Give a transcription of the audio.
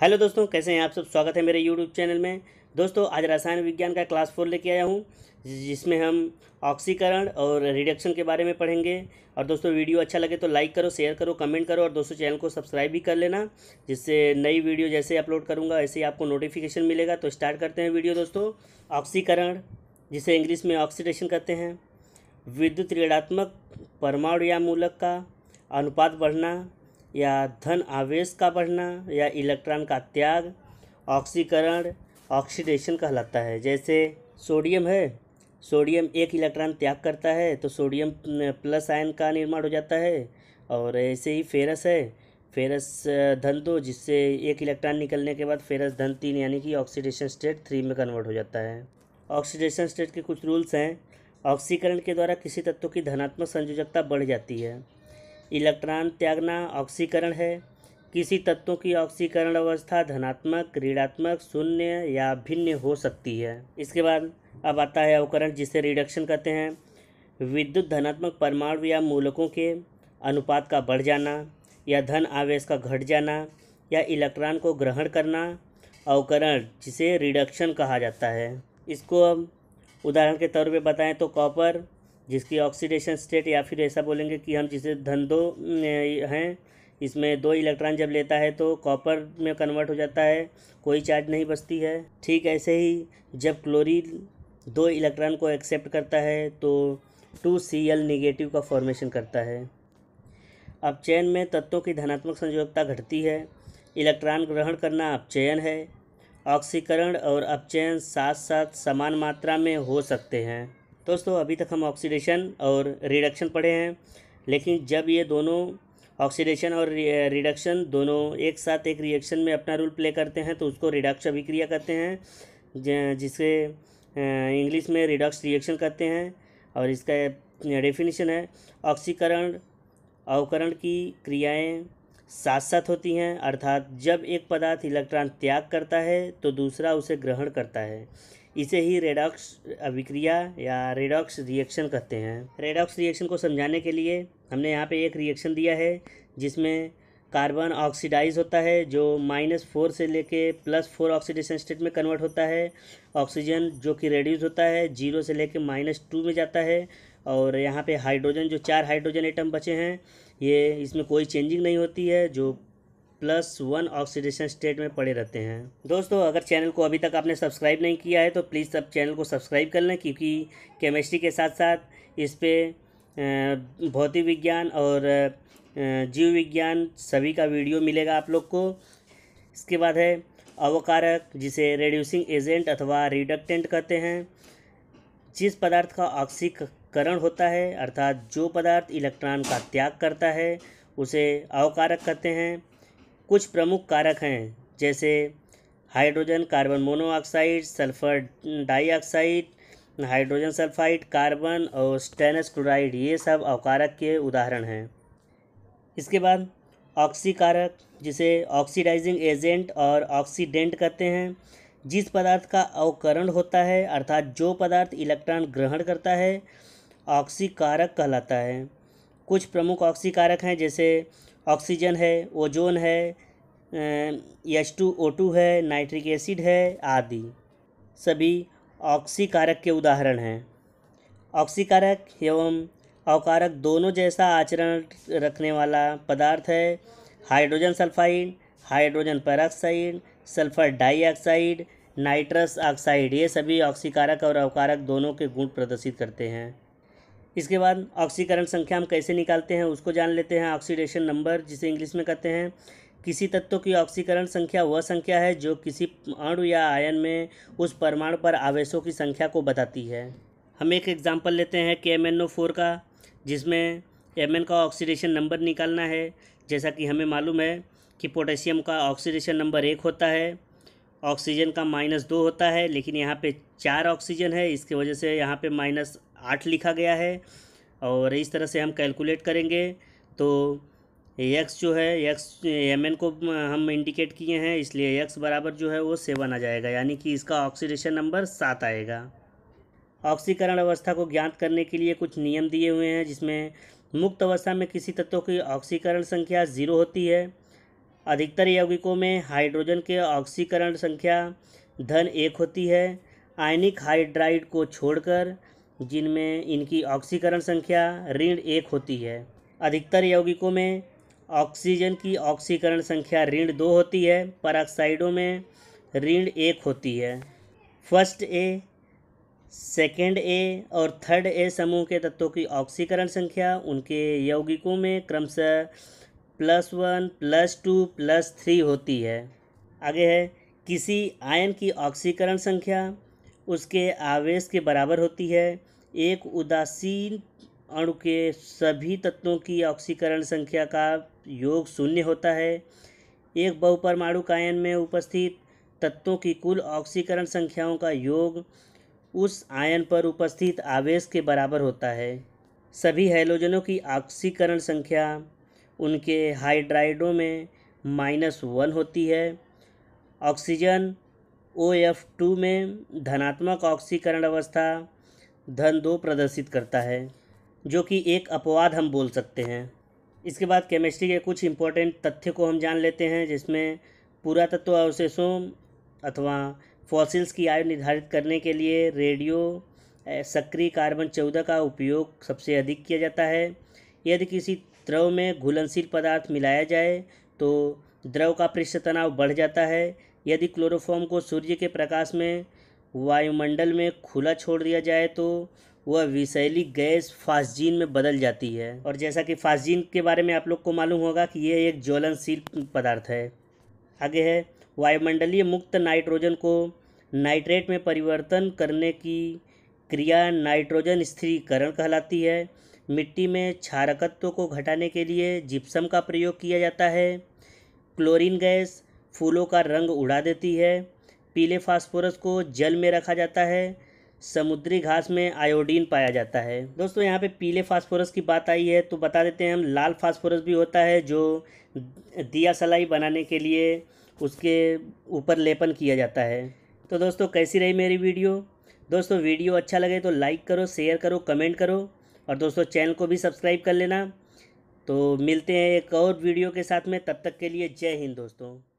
hello दोस्तों कैसे हैं आप सब स्वागत है मेरे यूट्यूब चैनल में दोस्तों आज रसायन विज्ञान का क्लास फोर लेके आया हूँ जिसमें हम ऑक्सीकरण और रिडक्शन के बारे में पढ़ेंगे और दोस्तों वीडियो अच्छा लगे तो लाइक करो शेयर करो कमेंट करो और दोस्तों चैनल को सब्सक्राइब भी कर लेना जिससे नई वीडियो जैसे अपलोड करूँगा ऐसे ही आपको नोटिफिकेशन मिलेगा तो स्टार्ट करते हैं वीडियो दोस्तों ऑक्सीकरण जिसे इंग्लिश में ऑक्सीडेशन कहते हैं विद्युत ऋणात्मक परमाणु या मूलक का अनुपात बढ़ना या धन आवेश का बढ़ना या इलेक्ट्रॉन का त्याग ऑक्सीकरण ऑक्सीडेशन कहलाता है जैसे सोडियम है सोडियम एक इलेक्ट्रॉन त्याग करता है तो सोडियम प्लस आयन का निर्माण हो जाता है और ऐसे ही फेरस है फेरस धन दो तो जिससे एक इलेक्ट्रॉन निकलने के बाद फेरस धन तीन यानी कि ऑक्सीडेशन स्टेट थ्री में कन्वर्ट हो जाता है ऑक्सीडेशन स्टेट के कुछ रूल्स हैं ऑक्सीकरण के द्वारा किसी तत्व की धनात्मक संयोजकता बढ़ जाती है इलेक्ट्रॉन त्यागना ऑक्सीकरण है किसी तत्वों की ऑक्सीकरण अवस्था धनात्मक ऋणात्मक शून्य या भिन्न हो सकती है इसके बाद अब आता है अवकरण जिसे रिडक्शन कहते हैं विद्युत धनात्मक परमाणु या मूलकों के अनुपात का बढ़ जाना या धन आवेश का घट जाना या इलेक्ट्रॉन को ग्रहण करना अवकरण जिसे रिडक्शन कहा जाता है इसको अब उदाहरण के तौर पर बताएं तो कॉपर जिसकी ऑक्सीडेशन स्टेट या फिर ऐसा बोलेंगे कि हम जिसे धन दो हैं इसमें दो इलेक्ट्रॉन जब लेता है तो कॉपर में कन्वर्ट हो जाता है कोई चार्ज नहीं बचती है ठीक ऐसे ही जब क्लोरीन दो इलेक्ट्रॉन को एक्सेप्ट करता है तो टू सी एल निगेटिव का फॉर्मेशन करता है अब चयन में तत्वों की धनात्मक संयोगता घटती है इलेक्ट्रॉन ग्रहण करना अपचयन है ऑक्सीकरण और अपचयन साथ साथ समान मात्रा में हो सकते हैं दोस्तों अभी तक हम ऑक्सीडेशन और रिडक्शन पढ़े हैं लेकिन जब ये दोनों ऑक्सीडेशन और रिडक्शन दोनों एक साथ एक रिएक्शन में अपना रोल प्ले करते हैं तो उसको रिडक्श अभिक्रिया कहते हैं जिसे इंग्लिश में रिडक्स रिएक्शन कहते हैं और इसका डेफिनेशन है ऑक्सीकरण अवकरण की क्रियाएं साथ साथ होती हैं अर्थात जब एक पदार्थ इलेक्ट्रॉन त्याग करता है तो दूसरा उसे ग्रहण करता है इसे ही रेडॉक्स अभिक्रिया या रेडॉक्स रिएक्शन कहते हैं रेडॉक्स रिएक्शन को समझाने के लिए हमने यहाँ पे एक रिएक्शन दिया है जिसमें कार्बन ऑक्सीडाइज होता है जो माइनस फोर से लेके प्लस फोर ऑक्सीडेशन स्टेट में कन्वर्ट होता है ऑक्सीजन जो कि रेड्यूस होता है जीरो से लेके माइनस टू में जाता है और यहाँ पे हाइड्रोजन जो चार हाइड्रोजन एटम बचे हैं ये इसमें कोई चेंजिंग नहीं होती है जो प्लस वन ऑक्सीडेशन स्टेट में पड़े रहते हैं दोस्तों अगर चैनल को अभी तक आपने सब्सक्राइब नहीं किया है तो प्लीज़ सब चैनल को सब्सक्राइब कर लें क्योंकि केमिस्ट्री के साथ साथ इस पर भौतिक विज्ञान और जीव विज्ञान सभी का वीडियो मिलेगा आप लोग को इसके बाद है अवकारक जिसे रेड्यूसिंग एजेंट अथवा रिडक्टेंट कहते हैं जिस पदार्थ का ऑक्सीकरण होता है अर्थात जो पदार्थ इलेक्ट्रॉन का त्याग करता है उसे अवकारक कहते हैं कुछ प्रमुख कारक हैं जैसे hydrogen carbon monoxide sulphur dioxide hydrogen sulphide carbon और स्टेनस क्लोराइड ये सब अवकारक के उदाहरण हैं इसके बाद ऑक्सीकारक जिसे ऑक्सीडाइजिंग एजेंट और ऑक्सीडेंट कहते हैं जिस पदार्थ का अवकरण होता है अर्थात जो पदार्थ इलेक्ट्रॉन ग्रहण करता है ऑक्सीकारक कहलाता है कुछ प्रमुख ऑक्सीकारक हैं जैसे ऑक्सीजन है ओजोन है एच टू ओ टू है नाइट्रिक एसिड है आदि सभी ऑक्सीकारक के उदाहरण हैं ऑक्सीकारक एवं अवकारक दोनों जैसा आचरण रखने वाला पदार्थ है hydrogen sulphide hydrogen peroxide sulphur dioxide nitrous oxide ये सभी ऑक्सीकारक और अवकारक दोनों के गुण प्रदर्शित करते हैं इसके बाद ऑक्सीकरण संख्या हम कैसे निकालते हैं उसको जान लेते हैं ऑक्सीडेशन नंबर जिसे इंग्लिश में कहते हैं किसी तत्व की ऑक्सीकरण संख्या वह संख्या है जो किसी अणु या आयन में उस परमाणु पर आवेशों की संख्या को बताती है हम एक एग्ज़ाम्पल लेते हैं के एम एन ओ फोर का जिसमें एम एन का ऑक्सीडेशन नंबर निकालना है जैसा कि हमें मालूम है कि पोटेशियम का ऑक्सीडेशन नंबर एक होता है ऑक्सीजन का माइनस दो होता है लेकिन यहाँ पे चार ऑक्सीजन है इसके वजह से यहाँ पे माइनस आठ लिखा गया है और इस तरह से हम कैलकुलेट करेंगे तो एक्स जो है एक्स एम एन को हम इंडिकेट किए हैं इसलिए एक्स बराबर जो है वो सेवन आ जाएगा यानी कि इसका ऑक्सीडेशन नंबर सात आएगा ऑक्सीकरण अवस्था को ज्ञात करने के लिए कुछ नियम दिए हुए हैं जिसमें मुक्त अवस्था में किसी तत्व की ऑक्सीकरण संख्या ज़ीरो होती है अधिकतर यौगिकों में हाइड्रोजन के ऑक्सीकरण संख्या धन एक होती है आयनिक हाइड्राइड को छोड़कर जिनमें इनकी ऑक्सीकरण संख्या ऋण एक होती है अधिकतर यौगिकों में ऑक्सीजन की ऑक्सीकरण संख्या ऋण दो होती है ऑक्साइडों में ऋण एक होती है फर्स्ट ए सेकेंड ए और थर्ड ए समूह के तत्वों की ऑक्सीकरण संख्या उनके यौगिकों में क्रमशः plus one plus two plus three होती है आगे है किसी आयन की ऑक्सीकरण संख्या उसके आवेश के बराबर होती है एक उदासीन अणु के सभी तत्वों की ऑक्सीकरण संख्या का योग शून्य होता है एक बहुपरमाणु कायन में उपस्थित तत्वों की कुल ऑक्सीकरण संख्याओं का योग उस आयन पर उपस्थित आवेश के बराबर होता है सभी हेलोजनों की ऑक्सीकरण संख्या उनके हाइड्राइडों में माइनस वन होती है ऑक्सीजन ओ एफ टू में धनात्मक ऑक्सीकरण अवस्था धन दो प्रदर्शित करता है जो कि एक अपवाद हम बोल सकते हैं इसके बाद केमिस्ट्री के कुछ इम्पोर्टेंट तथ्य को हम जान लेते हैं जिसमें पुरातत्व अवशेषों अथवा फॉसिल्स की आयु निर्धारित करने के लिए रेडियो सक्रिय कार्बन चौदह का उपयोग सबसे अधिक किया जाता है यदि किसी द्रव में घुलनशील पदार्थ मिलाया जाए तो द्रव का पृष्ठ तनाव बढ़ जाता है यदि क्लोरोफॉर्म को सूर्य के प्रकाश में वायुमंडल में खुला छोड़ दिया जाए तो वह विषैली गैस फास्जीन में बदल जाती है और जैसा कि फास्जीन के बारे में आप लोग को मालूम होगा कि यह एक ज्वलनशील पदार्थ है आगे है वायुमंडलीय मुक्त नाइट्रोजन को नाइट्रेट में परिवर्तन करने की क्रिया नाइट्रोजन स्थिरीकरण कहलाती है मिट्टी में क्षारकत्व को घटाने के लिए जिप्सम का प्रयोग किया जाता है क्लोरीन गैस फूलों का रंग उड़ा देती है पीले फास्फोरस को जल में रखा जाता है समुद्री घास में आयोडीन पाया जाता है दोस्तों यहाँ पे पीले फास्फोरस की बात आई है तो बता देते हैं हम लाल फास्फोरस भी होता है जो दिया सलाई बनाने के लिए उसके ऊपर लेपन किया जाता है तो दोस्तों कैसी रही मेरी वीडियो दोस्तों वीडियो अच्छा लगे तो लाइक करो शेयर करो कमेंट करो और दोस्तों चैनल को भी सब्सक्राइब कर लेना तो मिलते हैं एक और वीडियो के साथ में तब तक के लिए जय हिंद दोस्तों